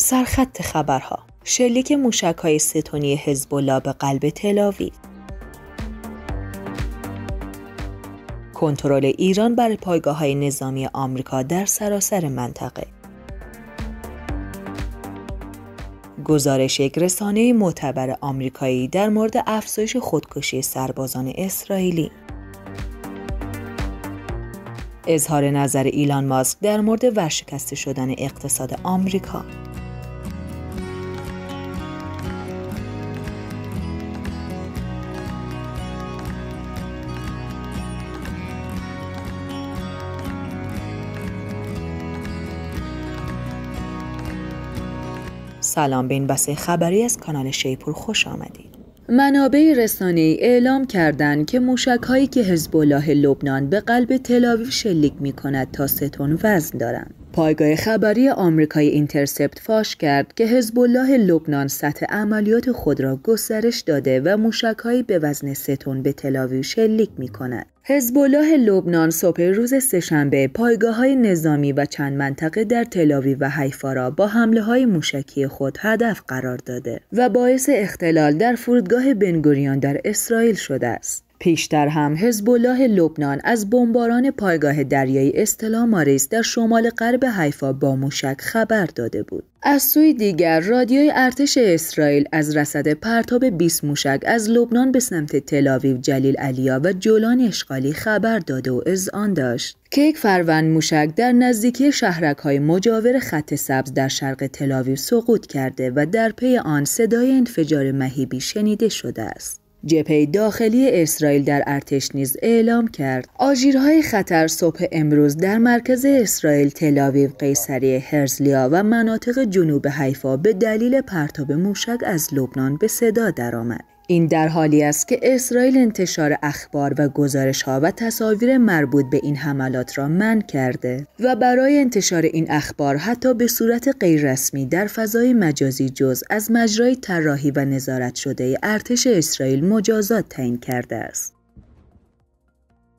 سرخط خبرها شلیک موشک های ستونی هزبولا به قلب تلاوی کنترل ایران بر پایگاه های نظامی آمریکا در سراسر منطقه گزارش یک رسانه معتبر آمریکایی در مورد افزایش خودکشی سربازان اسرائیلی اظهار نظر ایلان ماسک در مورد ورشکسته شدن اقتصاد آمریکا سلام به این بسه خبری از کانال شیپور خوش آمدید. منابع رسانه اعلام کردند که موشک هایی که حزب الله لبنان به قلب تلاویو شلیک می کند تا ستون وزن دارند. پایگاه خبری آمریکای اینترسپت فاش کرد که حزب الله لبنان سطح عملیات خود را گسترش داده و موشکهایی به وزن ستون به تلاویو شلیک می کند. حزب الله لبنان صبح روز سهشنبه پایگاه های نظامی و چند منطقه در تلاوی و حیفا را با حمله های موشکی خود هدف قرار داده و باعث اختلال در فرودگاه بنگوریان در اسرائیل شده است. پیشتر هم حزب الله لبنان از بمباران پایگاه دریایی استلا ماریس در شمال غرب حیفا با موشک خبر داده بود. از سوی دیگر رادیوی ارتش اسرائیل از رصد پرتاب 20 موشک از لبنان به سمت تلاویو جلیل علیا و جولان اشغالی خبر داده و آن داشت که یک فروند موشک در نزدیکی شهرک های مجاور خط سبز در شرق تلاویو سقوط کرده و در پی آن صدای انفجار مهیبی شنیده شده است. جبهه داخلی اسرائیل در ارتش نیز اعلام کرد آژیرهای خطر صبح امروز در مرکز اسرائیل تلاویو قیصریه هرزلیا و مناطق جنوب حیفا به دلیل پرتاب موشک از لبنان به صدا درآمد این در حالی است که اسرائیل انتشار اخبار و گزارش ها و تصاویر مربوط به این حملات را من کرده و برای انتشار این اخبار حتی به صورت غیررسمی در فضای مجازی جز از مجرای طراحی و نظارت شده ارتش اسرائیل مجازات تعیین کرده است.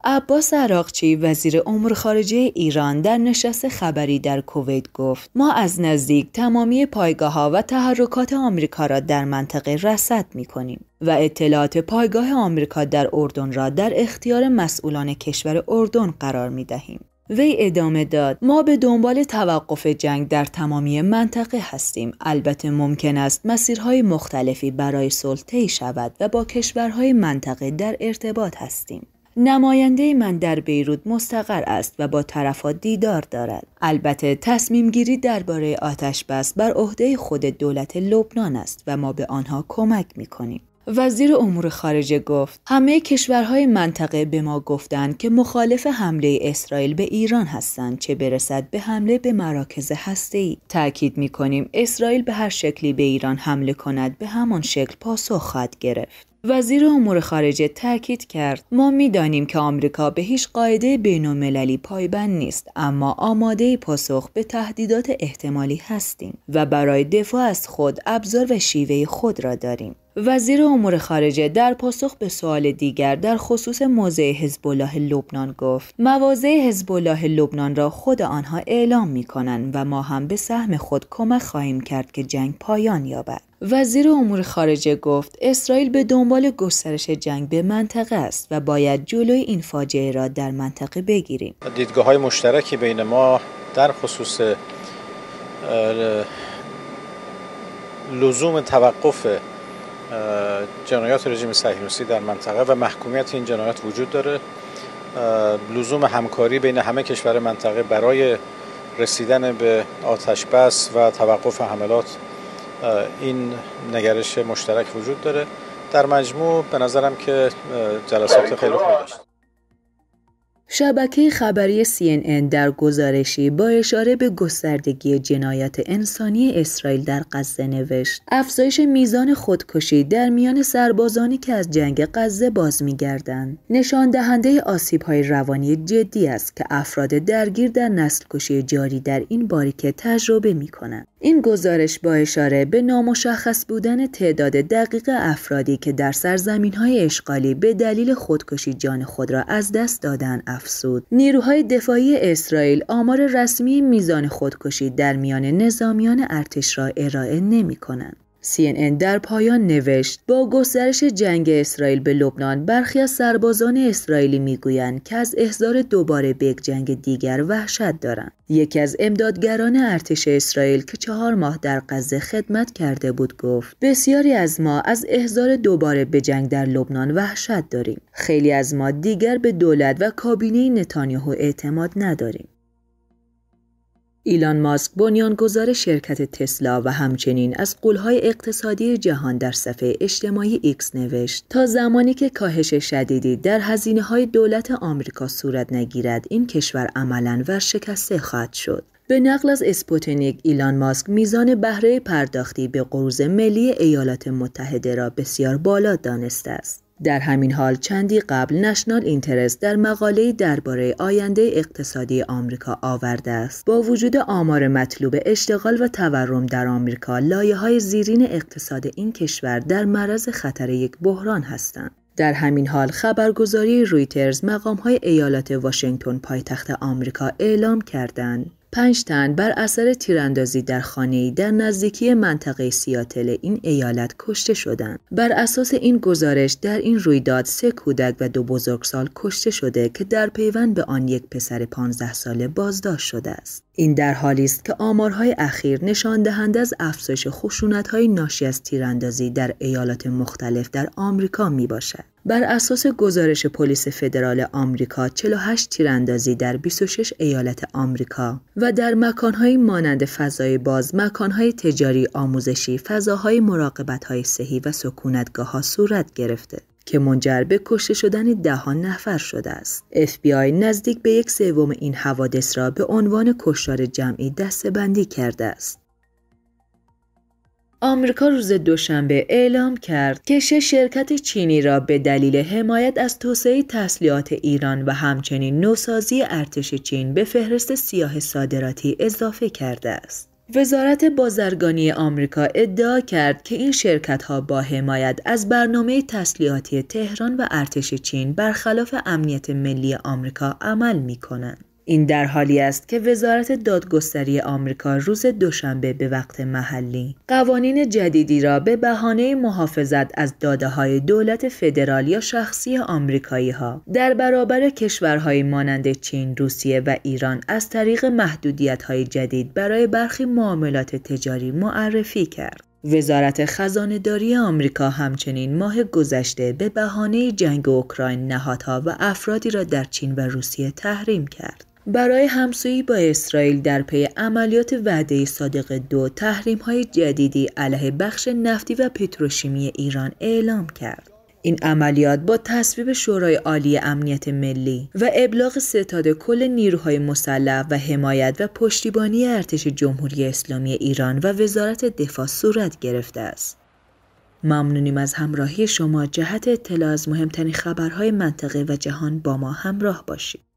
عباس عراقچی وزیر امور خارجه ایران در نشست خبری در کویت گفت ما از نزدیک تمامی پایگاه ها و تحرکات آمریکا را در منطقه رصد می کنیم و اطلاعات پایگاه آمریکا در اردن را در اختیار مسئولان کشور اردن قرار می دهیم. وی ادامه داد ما به دنبال توقف جنگ در تمامی منطقه هستیم البته ممکن است مسیرهای مختلفی برای سلطه شود و با کشورهای منطقه در ارتباط هستیم نماینده من در بیروت مستقر است و با طرفات دیدار دارد البته تصمیم گیری درباره آتش بس بر عهده خود دولت لبنان است و ما به آنها کمک می کنیم وزیر امور خارجه گفت همه کشورهای منطقه به ما گفتند که مخالف حمله اسرائیل به ایران هستند چه برسد به حمله به مراکز ای. تاکید کنیم اسرائیل به هر شکلی به ایران حمله کند به همان شکل پاسخ خواهد گرفت وزیر امور خارجه تاکید کرد ما میدانیم که آمریکا به هیچ قاعده بینالمللی پایبند نیست اما آماده پاسخ به تهدیدات احتمالی هستیم و برای دفاع از خود ابزار و شیوه خود را داریم وزیر امور خارجه در پاسخ به سوال دیگر در خصوص موضع حزب الله لبنان گفت مواضع حزب الله لبنان را خود آنها اعلام می و ما هم به سهم خود کمک خواهیم کرد که جنگ پایان یابد وزیر امور خارجه گفت اسرائیل به دنبال گسترش جنگ به منطقه است و باید جلوی این فاجعه را در منطقه بگیریم. دیدگاه های مشترکی بین ما در خصوص لزوم توقف جنایات رژیم صهیونیستی در منطقه و محکومیت این جنایات وجود داره. لزوم همکاری بین همه کشور منطقه برای رسیدن به آتش بس و توقف حملات این نگرش مشترک وجود داره در مجموع به نظرم که جلسات خیلی خوب داشت شبکه خبری CNN در گزارشی با اشاره به گستردگی جنایت انسانی اسرائیل در غزه نوشت افزایش میزان خودکشی در میان سربازانی که از جنگ غزه باز میگردند نشان دهنده آسیب های روانی جدی است که افراد درگیر در کشی جاری در این باریکه تجربه می‌کنند. این گزارش با اشاره به نامشخص بودن تعداد دقیق افرادی که در سرزمین های اشغالی به دلیل خودکشی جان خود را از دست دادن افسود. نیروهای دفاعی اسرائیل آمار رسمی میزان خودکشی در میان نظامیان ارتش را ارائه نمی کنند. CNN در پایان نوشت با گسترش جنگ اسرائیل به لبنان برخی از سربازان اسرائیلی میگویند که از احضار دوباره به یک جنگ دیگر وحشت دارند یکی از امدادگران ارتش اسرائیل که چهار ماه در غزه خدمت کرده بود گفت بسیاری از ما از احضار دوباره به جنگ در لبنان وحشت داریم خیلی از ما دیگر به دولت و کابینه نتانیاهو اعتماد نداریم ایلان ماسک بنیانگذار شرکت تسلا و همچنین از قولهای اقتصادی جهان در صفحه اجتماعی ایکس نوشت تا زمانی که کاهش شدیدی در هزینه های دولت آمریکا صورت نگیرد این کشور عملا ورشکسته خواهد شد به نقل از اسپوتنیک ایلان ماسک میزان بهره پرداختی به قروز ملی ایالات متحده را بسیار بالا دانسته است در همین حال چندی قبل نشنال اینترست در مقاله درباره آینده اقتصادی آمریکا آورده است با وجود آمار مطلوب اشتغال و تورم در آمریکا لایه های زیرین اقتصاد این کشور در معرض خطر یک بحران هستند در همین حال خبرگزاری رویترز مقام های ایالات واشنگتن پایتخت آمریکا اعلام کردند پنج تن بر اثر تیراندازی در خانه‌ای در نزدیکی منطقه سیاتل این ایالت کشته شدند. بر اساس این گزارش در این رویداد سه کودک و دو بزرگسال کشته شده که در پیوند به آن یک پسر 15 ساله بازداشت شده است. این در حالی است که آمارهای اخیر نشان دهنده از افزایش خشونت‌های ناشی از تیراندازی در ایالات مختلف در آمریکا می باشد. بر اساس گزارش پلیس فدرال آمریکا 48 تیراندازی در 26 ایالت آمریکا و در مکانهایی مانند فضای باز، مکانهای تجاری آموزشی، فضاهای مراقبت‌های صحی و سکونتگاه‌ها صورت گرفته. که منجر به کشته شدن دهان نفر شده است. FBI نزدیک به یک سوم این حوادث را به عنوان کشتار جمعی بندی کرده است. آمریکا روز دوشنبه اعلام کرد که شش شرکت چینی را به دلیل حمایت از توسعه تسلیحات ایران و همچنین نوسازی ارتش چین به فهرست سیاه صادراتی اضافه کرده است. وزارت بازرگانی آمریکا ادعا کرد که این شرکت ها با حمایت از برنامه تسلیحاتی تهران و ارتش چین برخلاف امنیت ملی آمریکا عمل می کنند. این در حالی است که وزارت دادگستری آمریکا روز دوشنبه به وقت محلی قوانین جدیدی را به بهانه محافظت از داده های دولت فدرال یا شخصی آمریکایی ها در برابر کشورهای مانند چین، روسیه و ایران از طریق محدودیت های جدید برای برخی معاملات تجاری معرفی کرد. وزارت داری آمریکا همچنین ماه گذشته به بهانه جنگ اوکراین نهادها و افرادی را در چین و روسیه تحریم کرد. برای همسویی با اسرائیل در پی عملیات وعده صادق دو تحریم های جدیدی علیه بخش نفتی و پتروشیمی ایران اعلام کرد. این عملیات با تصویب شورای عالی امنیت ملی و ابلاغ ستاد کل نیروهای مسلح و حمایت و پشتیبانی ارتش جمهوری اسلامی ایران و وزارت دفاع صورت گرفته است. ممنونیم از همراهی شما جهت اطلاع از مهمترین خبرهای منطقه و جهان با ما همراه باشید.